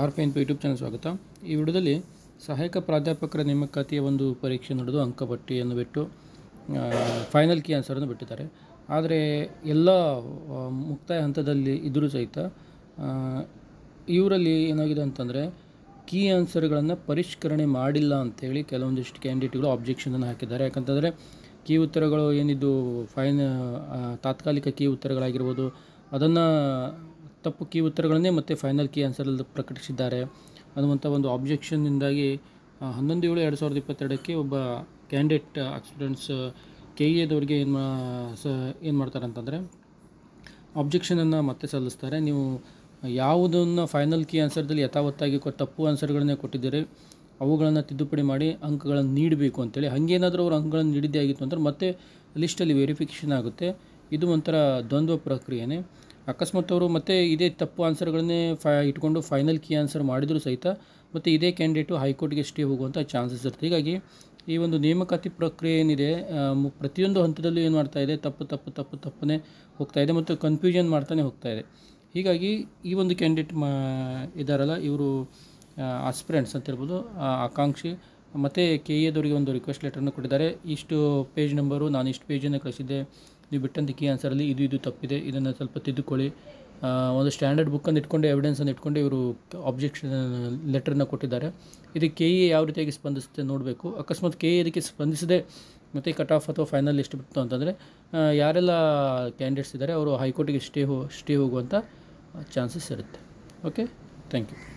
R P N P YouTube channel ಸ್ವಾಗತ ಈ ವಿಡಿಯೋದಲ್ಲಿ ಸಹಾಯಕ ಪ್ರಾಧ್ಯಾಪಕರ ನೇಮಕಾತಿಯ ಒಂದು ಪರೀಕ್ಷೆ ನಡೆದು ಅಂಕಪಟ್ಟಿಯನ್ನು ಬಿಟ್ಟು ಫೈನಲ್ ಕೀ ಆನ್ಸರನ್ನು ಬಿಟ್ಟಿದ್ದಾರೆ ಆದರೆ ಎಲ್ಲ ಮುಕ್ತಾಯ ಹಂತದಲ್ಲಿ ಇದ್ದರೂ ಸಹಿತ ಇವರಲ್ಲಿ ಏನಾಗಿದೆ ಅಂತಂದರೆ ಕೀ ಆನ್ಸರ್ಗಳನ್ನು ಪರಿಷ್ಕರಣೆ ಮಾಡಿಲ್ಲ ಅಂತೇಳಿ ಕೆಲವೊಂದಿಷ್ಟು ಕ್ಯಾಂಡಿಡೇಟ್ಗಳು ಆಬ್ಜೆಕ್ಷನನ್ನು ಹಾಕಿದ್ದಾರೆ ಯಾಕಂತಂದರೆ ಕೀ ಉತ್ತರಗಳು ಏನಿದ್ದು ಫೈನ್ ತಾತ್ಕಾಲಿಕ ಕೀ ಉತ್ತರಗಳಾಗಿರ್ಬೋದು ಅದನ್ನು ತಪ್ಪು ಕೀ ಉತ್ತರಗಳನ್ನೇ ಮತ್ತೆ ಫೈನಲ್ ಕೀ ಆನ್ಸರಲ್ಲಿ ಪ್ರಕಟಿಸಿದ್ದಾರೆ ಅನ್ನುವಂಥ ಒಂದು ಆಬ್ಜೆಕ್ಷನ್ನಿಂದಾಗಿ ಹನ್ನೊಂದು ಏಳು ಎರಡು ಸಾವಿರದ ಇಪ್ಪತ್ತೆರಡಕ್ಕೆ ಒಬ್ಬ ಕ್ಯಾಂಡಿಡೇಟ್ ಸ್ಟೂಡೆಂಟ್ಸ್ ಕೆ ಇ ಎದವ್ರಿಗೆ ಏನು ಮಾ ಸ ಏನು ಮಾಡ್ತಾರೆ ಅಂತಂದರೆ ಆಬ್ಜೆಕ್ಷನನ್ನು ಮತ್ತೆ ಸಲ್ಲಿಸ್ತಾರೆ ನೀವು ಯಾವುದನ್ನು ಫೈನಲ್ ಕೀ ಆನ್ಸರ್ದಲ್ಲಿ ಯಥಾವತ್ತಾಗಿ ಕೊ ತಪ್ಪು ಆನ್ಸರ್ಗಳನ್ನೇ ಕೊಟ್ಟಿದ್ದೀರಿ ಅವುಗಳನ್ನು ತಿದ್ದುಪಡಿ ಮಾಡಿ ಅಂಕಗಳನ್ನು ನೀಡಬೇಕು ಅಂತೇಳಿ ಹಾಗೇನಾದರೂ ಅವರು ಅಂಕಗಳನ್ನು ನೀಡಿದ್ದೇ ಆಗಿತ್ತು ಅಂದರೆ ಮತ್ತೆ ಲಿಸ್ಟಲ್ಲಿ ವೆರಿಫಿಕೇಷನ್ ಆಗುತ್ತೆ ಇದು ಒಂಥರ ದ್ವಂದ್ವ ಪ್ರಕ್ರಿಯೆನೇ ಅಕಸ್ಮಾತ್ ಅವರು ಮತ್ತೆ ಇದೇ ತಪ್ಪು ಆನ್ಸರ್ಗಳನ್ನೇ ಫೈ ಇಟ್ಕೊಂಡು ಫೈನಲ್ ಕೀ ಆನ್ಸರ್ ಮಾಡಿದರೂ ಸಹಿತ ಮತ್ತು ಇದೇ ಕ್ಯಾಂಡಿಡೇಟು ಹೈಕೋರ್ಟ್ಗೆ ಸ್ಟೇ ಹೋಗುವಂಥ ಚಾನ್ಸಸ್ ಇರುತ್ತೆ ಹೀಗಾಗಿ ಈ ಒಂದು ನೇಮಕಾತಿ ಪ್ರಕ್ರಿಯೆ ಏನಿದೆ ಪ್ರತಿಯೊಂದು ಹಂತದಲ್ಲೂ ಏನು ಮಾಡ್ತಾ ಇದೆ ತಪ್ಪು ತಪ್ಪು ತಪ್ಪು ತಪ್ಪನೇ ಹೋಗ್ತಾ ಇದೆ ಮತ್ತು ಕನ್ಫ್ಯೂಷನ್ ಮಾಡ್ತಾನೆ ಹೋಗ್ತಾ ಇದೆ ಹೀಗಾಗಿ ಈ ಒಂದು ಕ್ಯಾಂಡಿಡೇಟ್ ಮಾ ಇದ್ದಾರಲ್ಲ ಇವರು ಆಸ್ಪಿರೆಂಟ್ಸ್ ಅಂತ ಹೇಳ್ಬೋದು ಆಕಾಂಕ್ಷಿ ಮತ್ತು ಕೆ ಎದವರಿಗೆ ಒಂದು ರಿಕ್ವೆಸ್ಟ್ ಲೆಟರನ್ನು ಕೊಟ್ಟಿದ್ದಾರೆ ಇಷ್ಟು ಪೇಜ್ ನಂಬರು ನಾನು ಇಷ್ಟು ಪೇಜನ್ನು ಕಳಿಸಿದ್ದೆ ನೀವು ಬಿಟ್ಟಂತ ಕೀ ಆನ್ಸರಲ್ಲಿ ಇದು ಇದು ತಪ್ಪಿದೆ ಇದನ್ನು ಸ್ವಲ್ಪ ತಿದ್ದುಕೊಳ್ಳಿ ಒಂದು ಸ್ಟ್ಯಾಂಡರ್ಡ್ ಬುಕ್ಕನ್ನು ಇಟ್ಕೊಂಡು ಎವಿಡೆನ್ಸನ್ನು ಇಟ್ಕೊಂಡು ಇವರು ಅಬ್ಜೆಕ್ಷನ್ ಲೆಟ್ರನ್ನ ಕೊಟ್ಟಿದ್ದಾರೆ ಇದು ಕೆ ಎ ಯಾವ ರೀತಿಯಾಗಿ ಸ್ಪಂದಿಸುತ್ತೆ ನೋಡಬೇಕು ಅಕಸ್ಮಾತ್ ಕೆ ಇದಕ್ಕೆ ಸ್ಪಂದಿಸದೆ ಮತ್ತು ಕಟ್ ಆಫ್ ಅಥವಾ ಫೈನಲ್ ಎಷ್ಟು ಬಿಡ್ತು ಅಂತಂದರೆ ಯಾರೆಲ್ಲ ಕ್ಯಾಂಡಿಡೇಟ್ಸ್ ಇದ್ದಾರೆ ಅವರು ಹೈಕೋರ್ಟಿಗೆ ಸ್ಟೇ ಹೋ ಸ್ಟೇ ಹೋಗುವಂಥ ಚಾನ್ಸಸ್ ಇರುತ್ತೆ ಓಕೆ ಥ್ಯಾಂಕ್ ಯು